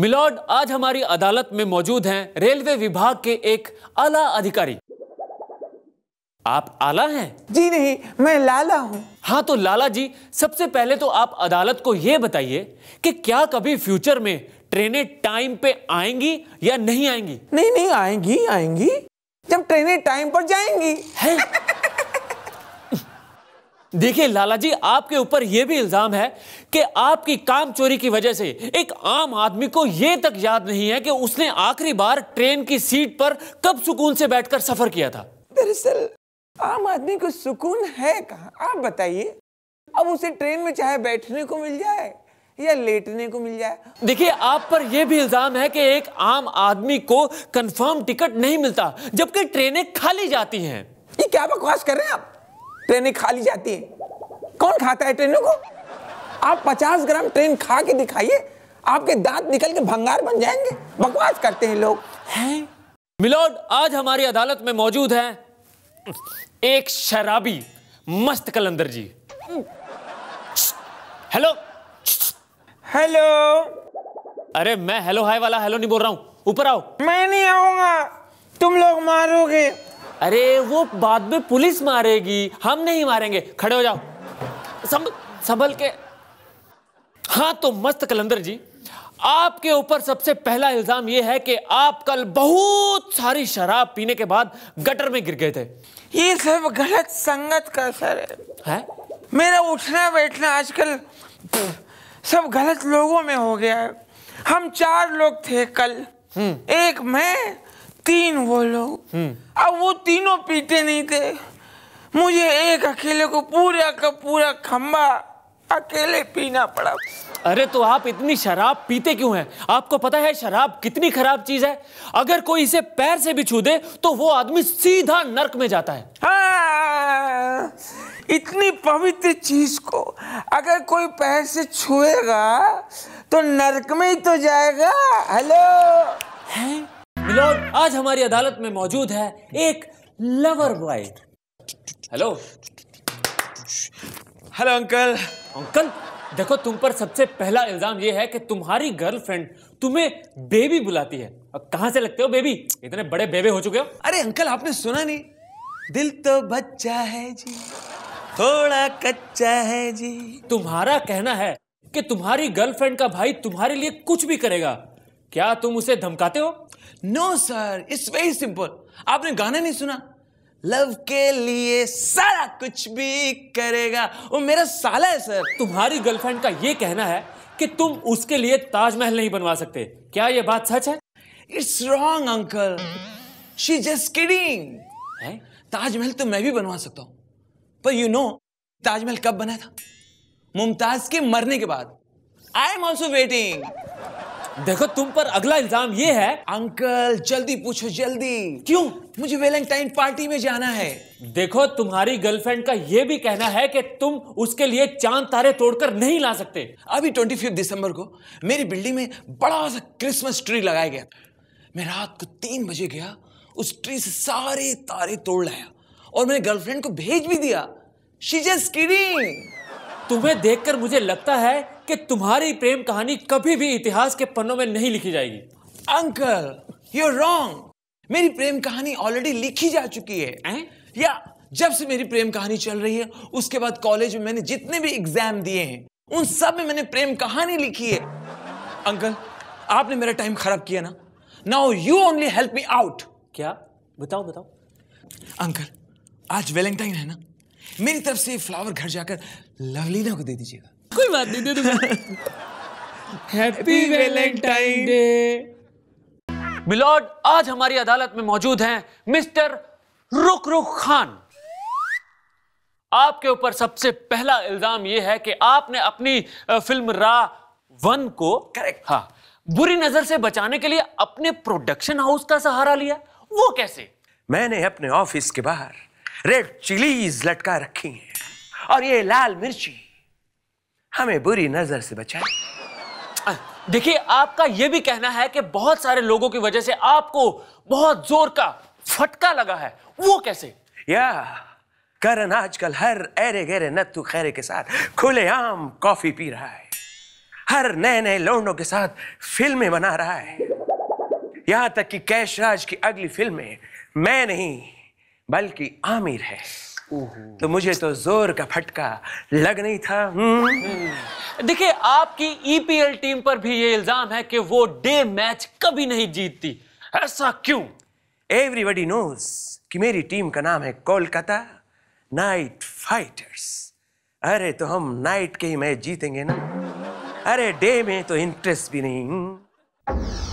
Milord आज हमारी अदालत में मौजूद हैं रेलवे विभाग के एक आला अधिकारी आप आला हैं जी नहीं मैं लाला हूँ हाँ तो लाला जी सबसे पहले तो आप अदालत को यह बताइए कि क्या कभी फ्यूचर में ट्रेनें टाइम पे आएंगी या नहीं आएंगी नहीं नहीं आएंगी आएंगी जब ट्रेनें टाइम पर जाएंगी है? देखिए लाला जी आपके ऊपर यह भी इल्जाम है कि आपकी काम चोरी की वजह से एक आम आदमी को यह तक याद नहीं है कि उसने आखिरी बार ट्रेन की सीट पर कब सुकून से बैठकर सफर किया था दरअसल आम आदमी को सुकून है कहा आप बताइए अब उसे ट्रेन में चाहे बैठने को मिल जाए या लेटने को मिल जाए देखिए आप पर यह भी इल्जाम है कि एक आम आदमी को कंफर्म टिकट नहीं मिलता जबकि ट्रेनें खाली जाती हैं ये क्या बकवास कर रहे हैं आप ट्रेनें खाली जाती हैं कौन खाता है ट्रेनों को आप 50 ग्राम ट्रेन खा के दिखाइए आपके दांत निकल के भंगार बन जाएंगे बकवास करते हैं लोग हैं मिलोड आज हमारी अदालत में मौजूद है एक शराबी मस्त कलंदर जी हेलो हेलो अरे मैं हेलो हाय वाला हेलो नहीं बोल रहा हूँ ऊपर आओ मैं नहीं आऊंगा तुम लोग मारोगे अरे वो बाद में पुलिस मारेगी हम नहीं मारेंगे खड़े हो जाओ संभल के हाँ तो मस्त कलंदर जी आपके ऊपर सबसे पहला इल्जाम यह है कि आप कल बहुत सारी शराब पीने के बाद गटर में गिर गए थे ये सब गलत संगत का सर है, है? मेरा उठना बैठना आजकल सब गलत लोगों में हो गया है हम चार लोग थे कल हम्म। एक मैं तीन वो लोग हम्म। अब वो तीनों पीते नहीं थे मुझे एक अकेले को पूरा का पूरा खम्बा अकेले पीना पड़ा अरे तो आप इतनी शराब पीते क्यों हैं आपको पता है शराब कितनी खराब चीज है अगर कोई इसे पैर से भी छू दे तो वो आदमी सीधा नरक में जाता है हाँ, इतनी पवित्र चीज को अगर कोई पैर से छुएगा तो नरक में ही तो जाएगा हेलो मिलोद आज हमारी अदालत में मौजूद है एक lover boy hello hello uncle uncle देखो तुम पर सबसे पहला इल्जाम यह है कि तुम्हारी गर्लफ्रेंड तुम्हें बेबी बुलाती है और कहां से लगते हो बेबी इतने बड़े बेबे हो चुके हो अरे अंकल आपने सुना नहीं दिल तो बच्चा है जी थोड़ा कच्चा है जी तुम्हारा कहना है कि तुम्हारी गर्लफ्रेंड का भाई तुम्हारे लिए कुछ भी करेगा क्या तुम उसे धमकाते हो no sir it's very simple आपने गाना नहीं सुना लव के लिए सारा कुछ भी करेगा वो मेरा साला है सर तुम्हारी गर्लफ्रेंड का ये कहना है कि तुम उसके लिए ताजमहल नहीं बनवा सकते क्या ये बात सच है it's wrong uncle she just kidding Taj Mahal तो मैं भी बनवा सकता हूं पर यू नो ताजमहल कब बना था मुमताज के मरने के बाद आई एम ऑल्सो वेटिंग देखो तुम पर अगला इल्जाम ये है अंकल जल्दी पूछो जल्दी क्यों मुझे वेलेंटाइन पार्टी में जाना है देखो तुम्हारी गर्लफ्रेंड का ये भी कहना है कि तुम उसके लिए चांद तारे तोड़कर नहीं ला सकते अभी ट्वेंटी फिफ्थ दिसंबर को मेरी बिल्डिंग में बड़ा सा क्रिसमस ट्री लगाया गया मैं रात को तीन बजे गया उस ट्री से सारे तारे तोड़ लाया और मैंने गर्लफ्रेंड को भेज भी दिया शी जस्ट किडिंग तुम्हें देखकर मुझे लगता है कि तुम्हारी प्रेम कहानी कभी भी इतिहास के पन्नों में नहीं लिखी जाएगी अंकल यू रॉन्ग मेरी प्रेम कहानी ऑलरेडी लिखी जा चुकी है ए? या जब से मेरी प्रेम कहानी चल रही है उसके बाद कॉलेज में मैंने जितने भी एग्जाम दिए हैं उन सब में मैंने प्रेम कहानी लिखी है अंकल आपने मेरा टाइम खराब किया ना now you only help me out क्या बताओ बताओ अंकल आज वेलेंटाइन है ना मेरी तरफ से फ्लावर घर जाकर लवलीना को दे दीजिएगा कोई बात नहीं दे दूंगा हैप्पी वैलेंटाइन डे मिलॉर्ड आज हमारी अदालत में मौजूद हैं मिस्टर रुक रुक खान आपके ऊपर सबसे पहला इल्जाम यह है कि आपने अपनी फिल्म रा वन को करेक्ट हाँ बुरी नजर से बचाने के लिए अपने प्रोडक्शन हाउस का सहारा लिया वो कैसे मैंने अपने ऑफिस के बाहर रेड चिलीज लटका रखी हैं और ये लाल मिर्ची हमें बुरी नजर से बचाए देखिए आपका यह भी कहना है कि बहुत सारे लोगों की वजह से आपको बहुत जोर का फटका लगा है वो कैसे या करण आजकल हर ऐरे गेरे नत्तु खैरे के साथ खुलेआम कॉफी पी रहा है हर नए नए लोंडों के साथ फिल्में बना रहा है यहां तक कि कैशराज की अगली फिल्में मैं नहीं बल्कि आमिर है तो मुझे तो जोर का फटका लग नहीं था हम्म। देखिए आपकी ईपीएल e टीम पर भी ये इल्जाम है कि वो डे मैच कभी नहीं जीतती ऐसा क्यों एवरीबडी नोज कि मेरी टीम का नाम है कोलकाता नाइट फाइटर्स अरे तो हम नाइट के ही मैच जीतेंगे ना अरे डे में तो इंटरेस्ट भी नहीं